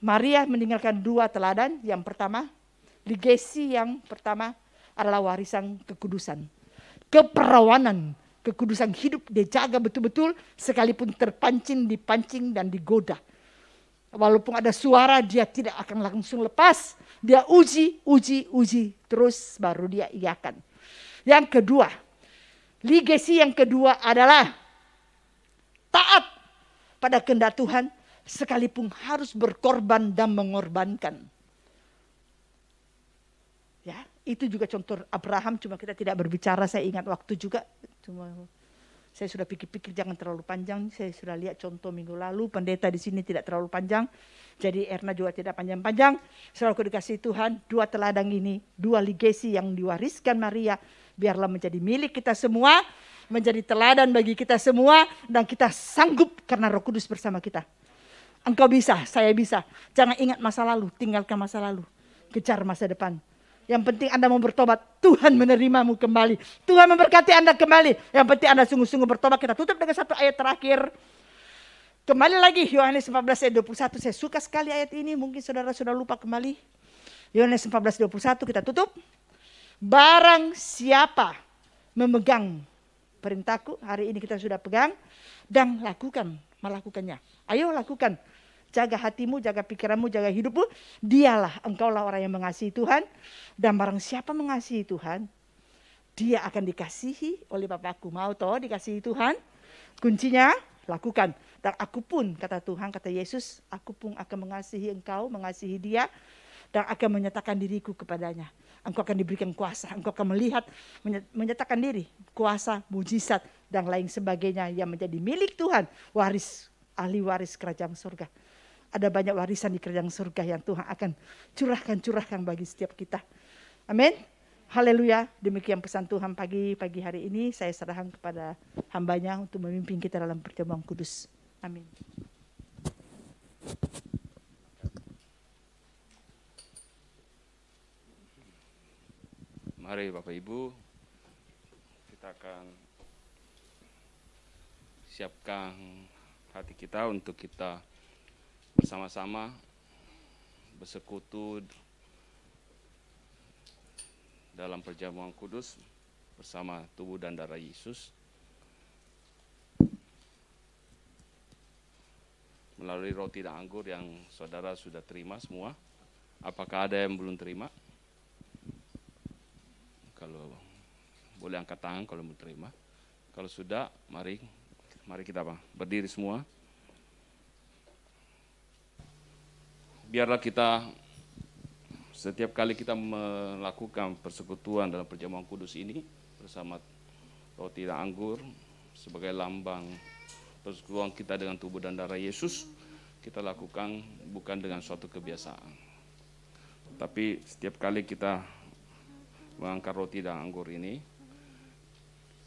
Maria meninggalkan dua teladan. Yang pertama, legasi yang pertama adalah warisan kekudusan. Keperawanan, kekudusan hidup dia jaga betul-betul sekalipun terpancing, dipancing dan digoda. Walaupun ada suara dia tidak akan langsung lepas. Dia uji, uji, uji terus baru dia iakan. Yang kedua, legasi yang kedua adalah taat pada kehendak Tuhan sekalipun harus berkorban dan mengorbankan. Ya, itu juga contoh Abraham cuma kita tidak berbicara saya ingat waktu juga cuma saya sudah pikir-pikir jangan terlalu panjang. Saya sudah lihat contoh minggu lalu pendeta di sini tidak terlalu panjang. Jadi Erna juga tidak panjang-panjang. Selalu dikasih Tuhan dua teladang ini, dua legasi yang diwariskan Maria. Biarlah menjadi milik kita semua menjadi teladan bagi kita semua dan kita sanggup karena Roh Kudus bersama kita. Engkau bisa, saya bisa. Jangan ingat masa lalu, tinggalkan masa lalu. Kejar masa depan. Yang penting Anda mau bertobat, Tuhan menerimamu kembali. Tuhan memberkati Anda kembali. Yang penting Anda sungguh-sungguh bertobat. Kita tutup dengan satu ayat terakhir. Kembali lagi Yohanes 14 ayat 21. Saya suka sekali ayat ini, mungkin saudara sudah lupa kembali. Yohanes 14 21 kita tutup. Barang siapa memegang perintahku hari ini kita sudah pegang dan lakukan melakukannya ayo lakukan jaga hatimu jaga pikiranmu jaga hidupmu dialah engkaulah orang yang mengasihi Tuhan dan barang siapa mengasihi Tuhan dia akan dikasihi oleh Bapakku mau toh dikasihi Tuhan kuncinya lakukan dan aku pun kata Tuhan kata Yesus aku pun akan mengasihi engkau mengasihi dia dan akan menyatakan diriku kepadanya engkau akan diberikan kuasa, engkau akan melihat, menyatakan diri, kuasa, mujizat, dan lain sebagainya yang menjadi milik Tuhan, waris, ahli waris kerajaan surga. Ada banyak warisan di kerajaan surga yang Tuhan akan curahkan-curahkan bagi setiap kita. Amin. Haleluya, demikian pesan Tuhan pagi pagi hari ini. Saya serahkan kepada hambanya untuk memimpin kita dalam perjamuan kudus. Amin. hari Bapak Ibu kita akan siapkan hati kita untuk kita bersama-sama bersekutu dalam perjamuan kudus bersama tubuh dan darah Yesus melalui roti dan anggur yang saudara sudah terima semua apakah ada yang belum terima kalau boleh angkat tangan kalau mau terima. Kalau sudah, mari mari kita apa? Berdiri semua. Biarlah kita setiap kali kita melakukan persekutuan dalam perjamuan kudus ini bersama roti dan anggur sebagai lambang persekutuan kita dengan tubuh dan darah Yesus kita lakukan bukan dengan suatu kebiasaan tapi setiap kali kita mengangkat roti dan anggur ini,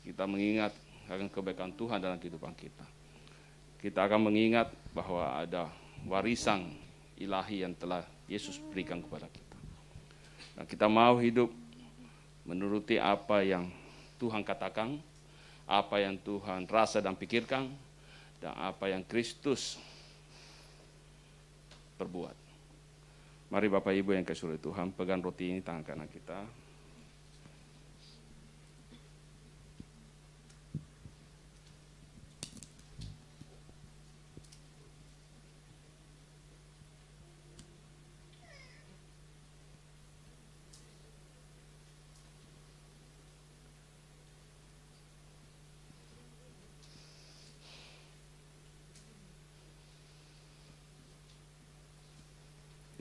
kita mengingat akan kebaikan Tuhan dalam kehidupan kita. Kita akan mengingat bahwa ada warisan ilahi yang telah Yesus berikan kepada kita. Nah, kita mau hidup menuruti apa yang Tuhan katakan, apa yang Tuhan rasa dan pikirkan, dan apa yang Kristus perbuat. Mari Bapak Ibu yang kasih Tuhan, pegang roti ini tangan kanan kita,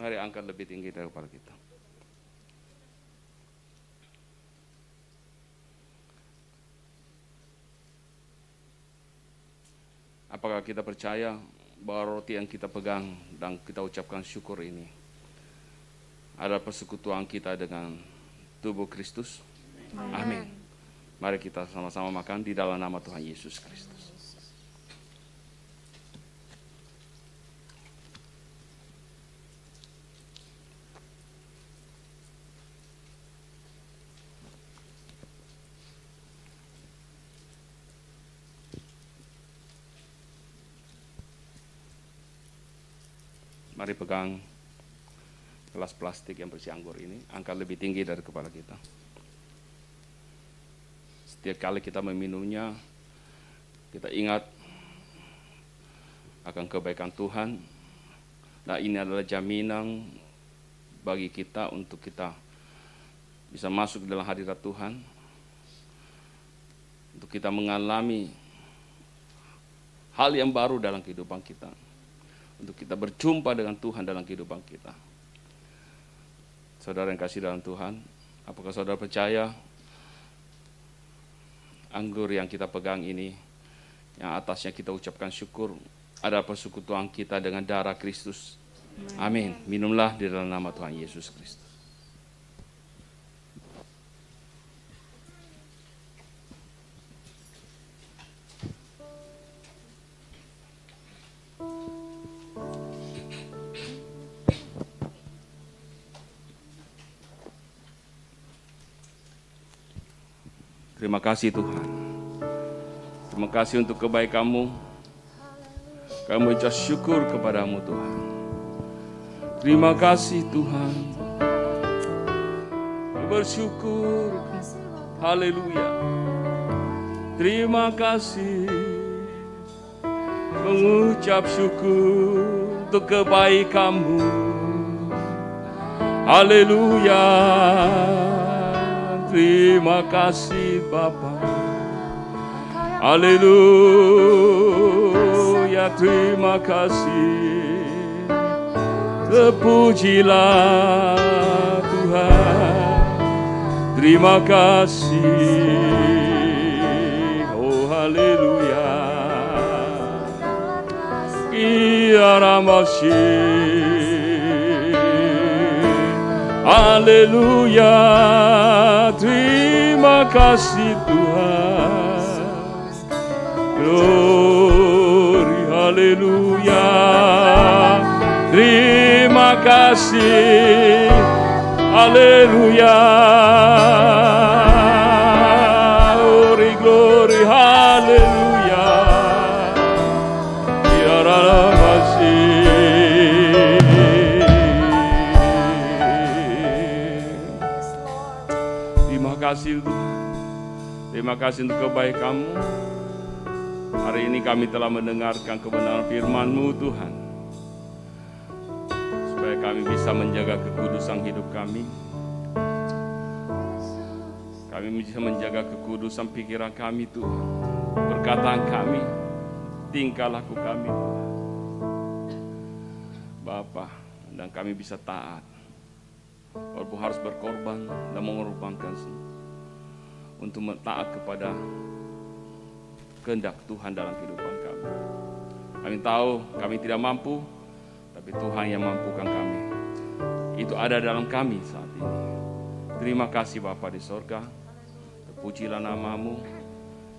Mari angkat lebih tinggi dari kepala kita. Apakah kita percaya bahwa roti yang kita pegang dan kita ucapkan syukur ini ada persekutuan kita dengan tubuh Kristus? Amin. Mari kita sama-sama makan di dalam nama Tuhan Yesus Kristus. Mari pegang gelas plastik yang berisi anggur ini, angkat lebih tinggi dari kepala kita. Setiap kali kita meminumnya, kita ingat akan kebaikan Tuhan. Nah ini adalah jaminan bagi kita untuk kita bisa masuk dalam hadirat Tuhan. Untuk kita mengalami hal yang baru dalam kehidupan kita untuk kita berjumpa dengan Tuhan dalam kehidupan kita. Saudara yang kasih dalam Tuhan, apakah saudara percaya anggur yang kita pegang ini, yang atasnya kita ucapkan syukur, ada persekutuan kita dengan darah Kristus. Amin. Minumlah di dalam nama Tuhan Yesus Kristus. Terima kasih Tuhan. Terima kasih untuk kebaikanmu. Kami ucap syukur kepadamu Tuhan. Terima kasih Tuhan. Bersyukur. Haleluya. Terima kasih. Mengucap syukur untuk kebaikanmu. Haleluya. Terima kasih. Bapa. Haleluya, terima kasih. Terpujilah Tuhan. Terima kasih. Oh, haleluya. Ia masih. Haleluya, terima Terima kasih Tuhan. Glory, haleluya. Terima kasih. Haleluya. Terima kasih untuk kebaikanmu. Hari ini kami telah mendengarkan kebenaran firman-Mu Tuhan. Supaya kami bisa menjaga kekudusan hidup kami. Kami bisa menjaga kekudusan pikiran kami Tuhan. Perkataan kami, tingkah laku kami Bapak, Bapa, dan kami bisa taat. Walaupun harus berkorban dan mengorbankan semua untuk taat kepada kehendak Tuhan dalam kehidupan kami. Kami tahu kami tidak mampu, tapi Tuhan yang mampukan kami. Itu ada dalam kami saat ini. Terima kasih Bapa di sorga. Terpujilah namamu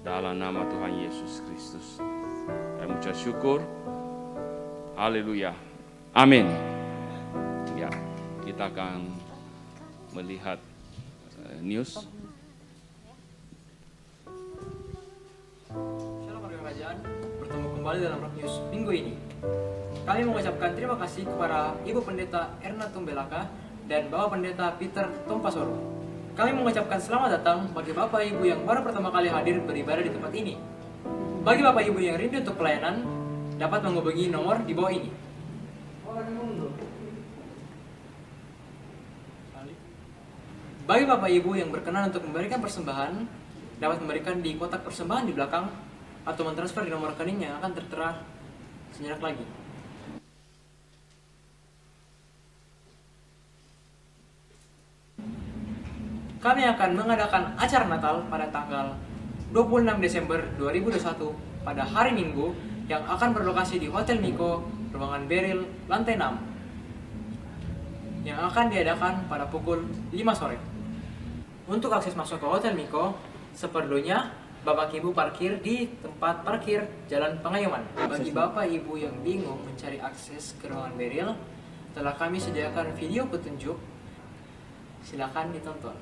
dalam nama Tuhan Yesus Kristus. Kami mengucap syukur. Haleluya. Amin. Ya, kita akan melihat eh, news. bertemu kembali dalam Rock News minggu ini. Kami mengucapkan terima kasih kepada Ibu Pendeta Erna Tumbelaka dan Bapak Pendeta Peter Tompasoro. Kami mengucapkan selamat datang bagi Bapak Ibu yang baru pertama kali hadir beribadah di tempat ini. Bagi Bapak Ibu yang rindu untuk pelayanan, dapat menghubungi nomor di bawah ini. Bagi Bapak Ibu yang berkenan untuk memberikan persembahan, dapat memberikan di kotak persembahan di belakang atau mentransfer di nomor rekening yang akan tertera sejenak lagi. Kami akan mengadakan acara Natal pada tanggal 26 Desember 2021 pada hari Minggu yang akan berlokasi di Hotel Niko, ruangan Beril, lantai 6 yang akan diadakan pada pukul 5 sore. Untuk akses masuk ke Hotel Miko, seperlunya Bapak Ibu parkir di tempat parkir Jalan Pengayuman. Bagi Bapak Ibu yang bingung mencari akses ke ruangan beril, telah kami sediakan video petunjuk. Silakan ditonton.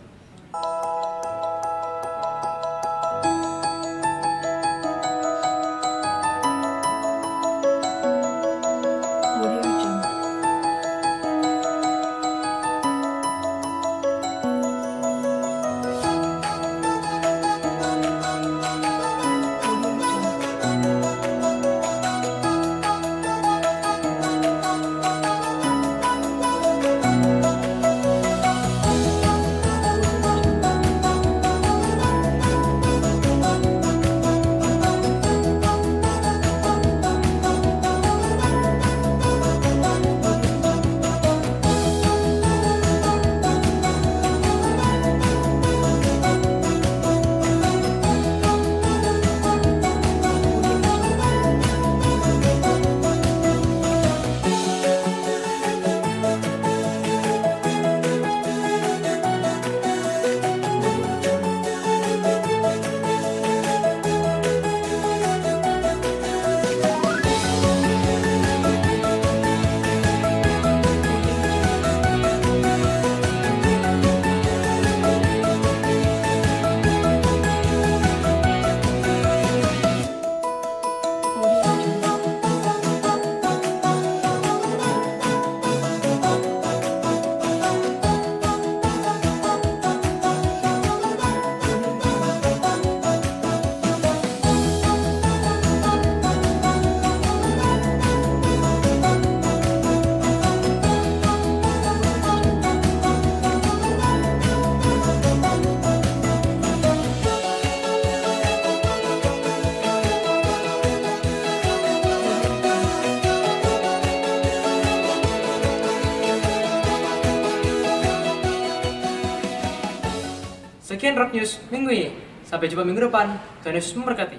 News minggu ini. Sampai jumpa minggu depan. Tuhan Yesus memberkati.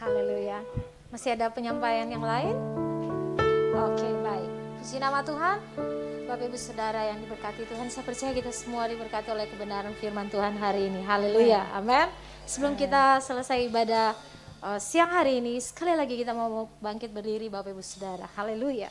Haleluya. Masih ada penyampaian yang lain? Oke, baik. Puji nama Tuhan. Bapak Ibu Saudara yang diberkati Tuhan, saya percaya kita semua diberkati oleh kebenaran firman Tuhan hari ini. Haleluya. Amin. Sebelum kita selesai ibadah uh, siang hari ini, sekali lagi kita mau bangkit berdiri Bapak Ibu Saudara. Haleluya.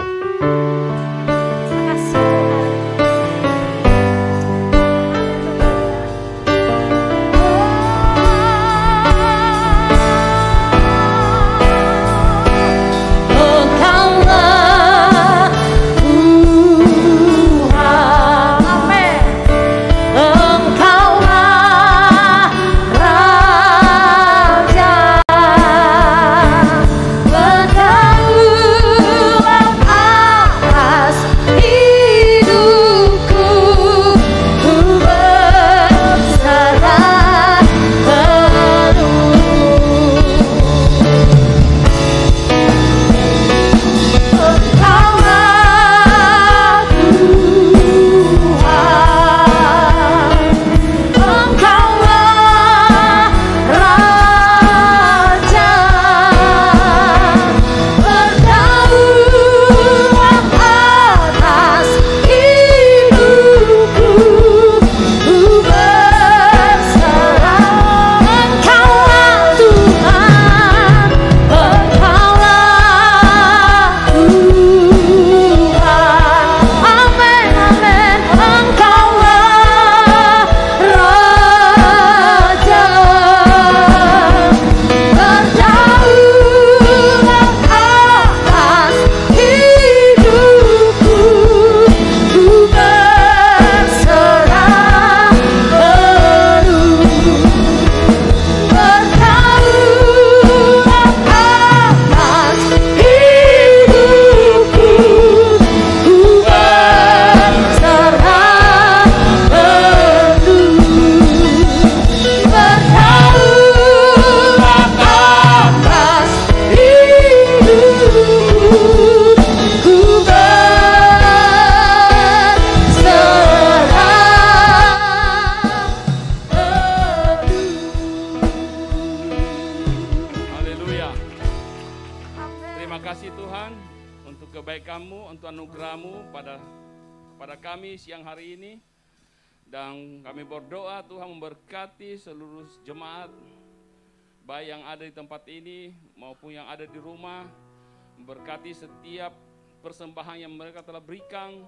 setiap persembahan yang mereka telah berikan,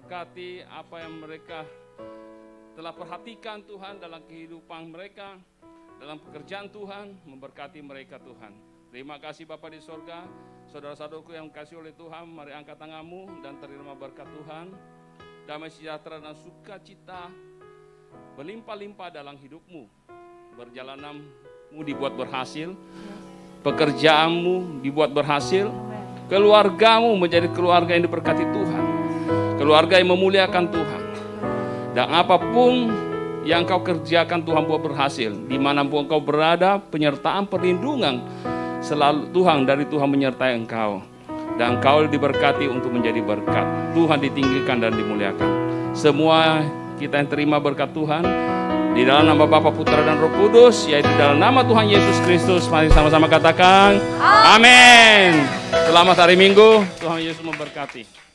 berkati apa yang mereka telah perhatikan Tuhan dalam kehidupan mereka, dalam pekerjaan Tuhan, memberkati mereka Tuhan. Terima kasih Bapak di sorga, saudara-saudaraku yang kasih oleh Tuhan, mari angkat tanganmu dan terima berkat Tuhan. Damai sejahtera dan sukacita berlimpah-limpah dalam hidupmu. Berjalananmu dibuat berhasil, pekerjaanmu dibuat berhasil, keluargamu menjadi keluarga yang diberkati Tuhan, keluarga yang memuliakan Tuhan. Dan apapun yang kau kerjakan Tuhan buat berhasil, dimanapun kau berada, penyertaan perlindungan selalu Tuhan dari Tuhan menyertai engkau. Dan kau diberkati untuk menjadi berkat. Tuhan ditinggikan dan dimuliakan. Semua kita yang terima berkat Tuhan, di dalam nama Bapa, Putra, dan Roh Kudus, yaitu dalam nama Tuhan Yesus Kristus. Mari sama-sama katakan, Amin. Selamat hari Minggu, Tuhan Yesus memberkati.